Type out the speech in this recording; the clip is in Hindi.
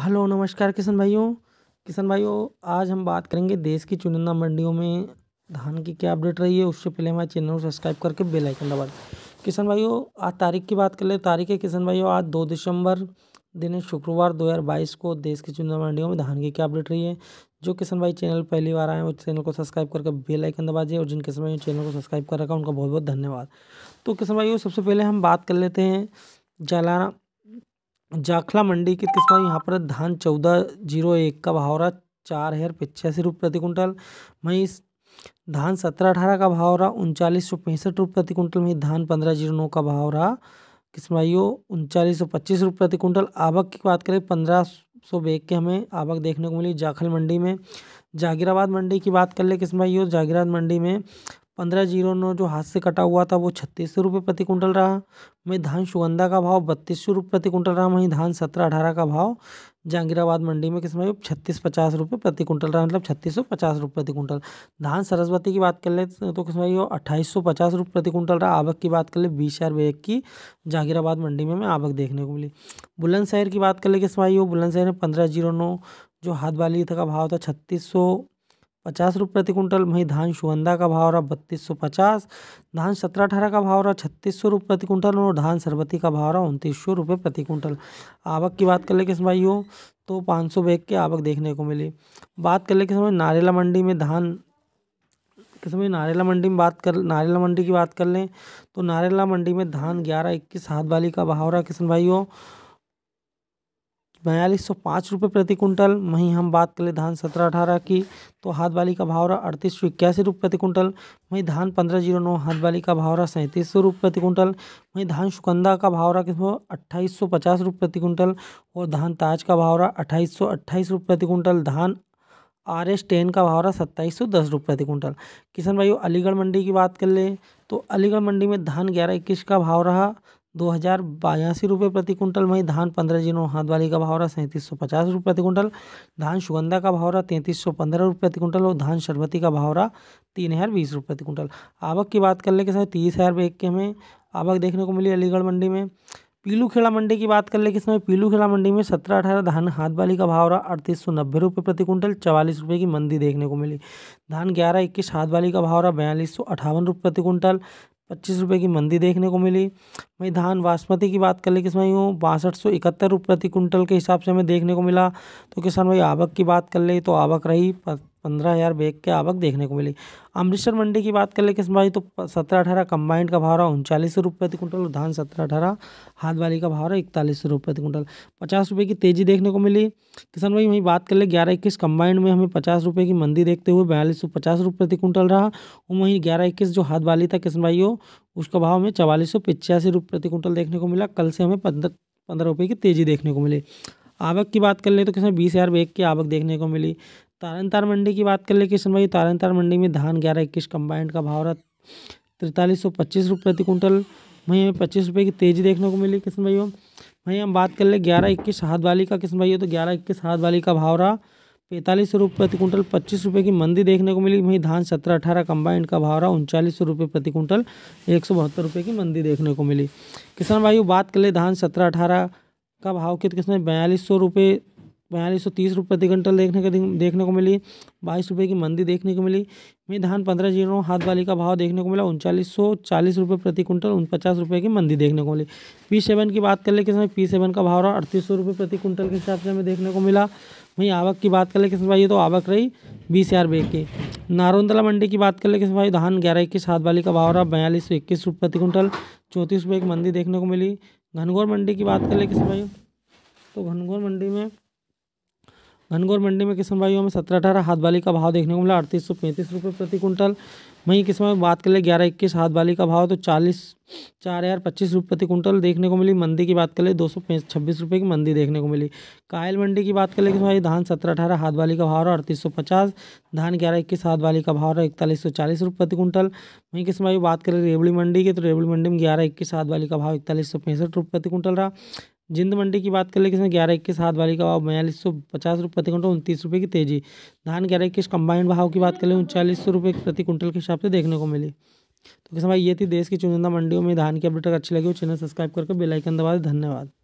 हेलो नमस्कार किशन भाइयों किशन भाइयों आज हम बात करेंगे देश की चुनिंदा मंडियों में धान की क्या अपडेट रही है उससे पहले हमारे चैनल को सब्सक्राइब करके बेल आइकन दबा दें किशन भाइयों आज तारीख की बात कर ले तारीख है किशन भाइयों आज दो दिसंबर दिन शुक्रवार 2022 को देश की चुनिंदा मंडियों में धान की क्या अपडेट रही है जो किसान भाई चैनल पहली बार आए उस वो चैनल को सब्सक्राइब करके बेल आइकन दबा दिए और जिन किसान भाई चैनल को सब्सक्राइब कर रखा उनका बहुत बहुत धन्यवाद तो किसान भाइयों सबसे पहले हम बात कर लेते हैं जलाना जाखला मंडी की किस्म यहाँ पर धान चौदह जीरो एक का भाव रहा चार हजार पिचासी रुपये प्रति कुंटल वहीं धान सत्रह अठारह का भाव रहा उनचालीस सौ पैंसठ रुपये प्रति कुंटल वहीं धान पंद्रह जीरो नौ का भाव रहा किस्माइयों उनचालीस सौ पच्चीस रुपये प्रति कुंटल आवक की बात करें पंद्रह सौ बैग के हमें आवक देखने को मिली जाखल मंडी में जागीराबाद मंडी की बात कर ले किस्माइयों जागीराबाद मंडी में पंद्रह जीरो नौ जो हाथ से कटा हुआ था वो छत्तीस सौ रुपये प्रति कुंटल रहा वहीं धान सुगंधा का भाव बत्तीस सौ रुपये प्रति कुंटल रहा वहीं धान सत्रह अठारह का भाव जहांगीराबाद मंडी में किस में छत्तीस पचास रुपये प्रति कुंटल रहा मतलब छत्तीस सौ पचास रुपये प्रति कुंटल धान सरस्वती की बात कर ले तो किस में अट्ठाईस सौ पचास रुपये प्रति कुंटल रहा आवक की बात कर ले बीस हज़ार बेग की जहांगीराबाद मंडी में हमें आवक देखने को मिली बुलंदशहर की बात कर ले किस में बुलंदशहर में पंद्रह जीरो नौ जो हाथ वाली का भाव था छत्तीस सौ पचास रुपये प्रति कुंटल वहीं धान सुगंधा का भाव रहा बत्तीस सौ पचास धान सत्रह अठारह का भाव रहा छत्तीस सौ रुपये प्रति क्विंटल और धान सरबती का भाव रहा उनतीस सौ रुपये प्रति कुंटल आवक की बात कर ले किसान भाइयों तो पाँच सौ बैग की आवक देखने को मिली बात कर ले किसान भाई नारेला मंडी में धान किसान भाई नारेला मंडी में बात कर नारेला मंडी की बात कर लें तो नारेला मंडी में धान ग्यारह इक्कीस हाथ वाली का भाव रहा किसान भाइयों बयालीस सौ पाँच रुपये प्रति कुंटल वहीं हम बात करें धान सत्रह अठारह की तो हाथ वाली का भाव रहा अड़तीस सौ इक्यासी रुपये प्रति कुंटल वहीं धान पंद्रह जीरो नौ हाथ वाली का भाव रहा सैंतीस सौ रुपये प्रति कुंटल वहीं धान शुकंदा का भाव रहा कितना अट्ठाईस सौ पचास रुपये प्रति कुंटल और धान ताज का भाव रहा अट्ठाईस सौ अट्ठाईस रुपये प्रति कुंटल धान आर एस टेन का भाव रहा सत्ताईस सौ दस रुपये प्रति कुंटल किसान भाइयों अलीगढ़ मंडी की बात कर ले तो अलीगढ़ मंडी में धान ग्यारह इक्कीस का भाव रहा दो हज़ार बयासी रुपये प्रति क्विंटल वहीं धान पंद्रह जिनों हाथ वाली का भाव रहा सैंतीस सौ पचास रुपये प्रति कुंटल धान सुगंधा का भाव रहा तैंतीस सौ पंद्रह रुपये प्रति क्विंटल और धान शरबती का भाव रहा तीन हज़ार बीस रुपये प्रति कुंटल आवक की बात कर ले के साथ तीस हज़ार एक के हमें आवक देखने को मिली अलीगढ़ मंडी में पीलू खेड़ा मंडी की बात कर ले कि समय पीलू खेड़ा मंडी में सत्रह अठारह धान हाथ बाली का भाव रहा अड़तीस सौ नब्बे रुपये प्रति क्विंटल चवालीस रुपये की मंदी देखने को मिली धान ग्यारह इक्कीस हाथ बाली का भाव रहा बयालीस सौ अठावन रुपये प्रति क्विंटल पच्चीस रुपये की मंदी देखने को मिली वहीं धान बासमती की बात कर ले किसान हूँ बासठ सौ इकहत्तर प्रति कुंटल के हिसाब से हमें देखने को मिला तो किसान भाई आवक की बात कर ले तो आवक रही पंद्रह हज़ार बैग की आवक देखने को मिली अमृतसर मंडी की बात कर ले किसान भाई तो सत्रह अठारह कंबाइंड का भाव रहा उनचालीस रुपये प्रति कुंटल और धान सत्रह अठारह हाथ वाली का भाव रहा इकतालीस रुपये प्रति कुंटल पचास रुपये की तेज़ी देखने को मिली किसान भाई वहीं बात कर ले ग्यारह इक्कीस कंबाइंड में हमें पचास रुपये की मंदी देखते हुए बयालीस सौ पचास रुपये प्रति कुंटल रहा और वहीं ग्यारह इक्कीस जो हाथ वाली था किसान हो उसका भाव हमें चवालीस सौ पचासी रुपये प्रति कुंटल देखने को मिला कल से हमें पंद्रह पंद्रह रुपये की तेज़ी देखने को मिली आवक की बात कर ले तो किसान बीस हज़ार बैग की आवक देखने को मिली तारन तार मंडी की बात कर ले किशन भाई तारन तार मंडी में धान ग्यारह इक्कीस कंबाइंड का भाव रहा तिरतालीस सौ पच्चीस रुपये प्रति कुंटल वहीं हमें पच्चीस रुपये की तेज़ी देखने को मिली किशन भाई वहीं हम बात कर ले ग्यारह इक्कीस हाथ वाली का किशन हो तो ग्यारह इक्कीस हाथ वाली का भाव रहा पैंतालीस सौ रुपये प्रति कुंटल पच्चीस रुपये की मंदी देखने को मिली वहीं धान सत्रह अठारह कंबाइंड का भाव रहा उनचालीस सौ रुपये प्रति कुंटल एक सौ बहत्तर रुपये की मंदी देखने को मिली किसान भाई बात कर ले धान सत्रह अठारह का भाव कित किसने बयालीस सौ रुपये बयालीस सौ तीस रुपये प्रति क्विंटल देखने को देखने को मिली बाईस रुपये की मंदी देखने को मिली वहीं धान पंद्रह जीरो हाथ वाली का भाव देखने को मिला उनचालीस सौ चालीस रुपये प्रति क्विंटल पचास रुपये की मंदी देखने को मिली पी सेवन की बात कर ले किसान पी सेवन का भाव रहा अड़तीस सौ रुपये प्रति क्विंटल के हिसाब से हमें देखने को मिला वहीं आवक की बात कर ले किसान भाई तो आवक रही बीस हज़ार बेग की नारोंदला मंडी की बात कर ले किसान भाई धान ग्यारह इक्कीस हाथ वाली का भाव रहा बयालीस सौ इक्कीस रुपये प्रति क्विंटल चौंतीस रुपये की मंदी देखने को मिली घनघोर मंडी की बात कर ले किसान भाई तो घनघोर मंडी में घनगौर मंडी में किसान भाइयों में सत्रह अठारह हाथ बाली का भाव देखने को मिला अड़तीस सौ पैंतीस रुपये प्रति कुंटल वहीं किसान में बात कर ले ग्यारह इक्कीस हाथ बाली का भाव तो चालीस चार हज़ार पच्चीस रुपये प्रति कुंटल देखने को मिली मंदी की बात कर ले दो सौ छब्बीस रुपये की मंदी देखने को मिली कायल मंडी की बात कर ले किसान भाई धान सत्रह अठारह हाथ बाली का भाव रहा अड़तीस सौ पचास धान ग्यारह इक्कीस हाथ बाली का भाव रहा इकतालीस सौ चालीस रुपये प्रति कुंटल वहीं किसान भाई बात करें रेवड़ी मंडी की तो रेवड़ी मंडी में ग्यारह इक्कीस हाथ बाली का भाव इकतालीस सौ पैंसठ रुपये प्रति कुंटल रहा जिंद मंडी की बात कर ले किसने ग्यारह इक्कीस हाथ वाली का भाव बयालीस सौ पचास रुपये प्रति क्विंटल उनतीस रुपये की तेजी धान ग्यारह इक्कीस कंबाइंड भाव की बात कर ले उनचालीस सौ रुपये प्रति क्विंटल के हिसाब से देखने को मिली तो किसान भाई ये थी देश की चुनिंदा मंडियों में धान की अपडेट अच्छी लगी हो चैनल सब्सक्राइब करके बेलाइकन दबा धन्यवाद